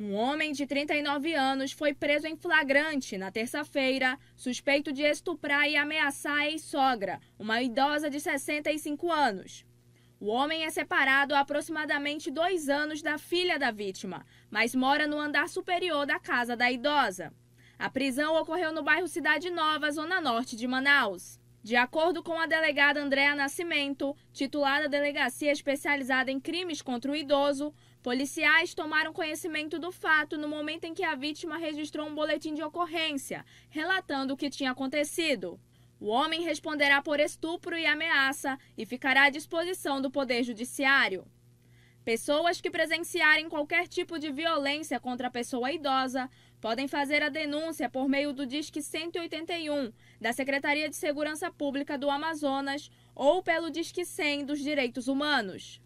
Um homem de 39 anos foi preso em flagrante na terça-feira, suspeito de estuprar e ameaçar a ex-sogra, uma idosa de 65 anos. O homem é separado há aproximadamente dois anos da filha da vítima, mas mora no andar superior da casa da idosa. A prisão ocorreu no bairro Cidade Nova, zona norte de Manaus. De acordo com a delegada Andréa Nascimento, titular da Delegacia Especializada em Crimes contra o Idoso, Policiais tomaram conhecimento do fato no momento em que a vítima registrou um boletim de ocorrência, relatando o que tinha acontecido. O homem responderá por estupro e ameaça e ficará à disposição do Poder Judiciário. Pessoas que presenciarem qualquer tipo de violência contra a pessoa idosa podem fazer a denúncia por meio do Disque 181 da Secretaria de Segurança Pública do Amazonas ou pelo Disque 100 dos Direitos Humanos.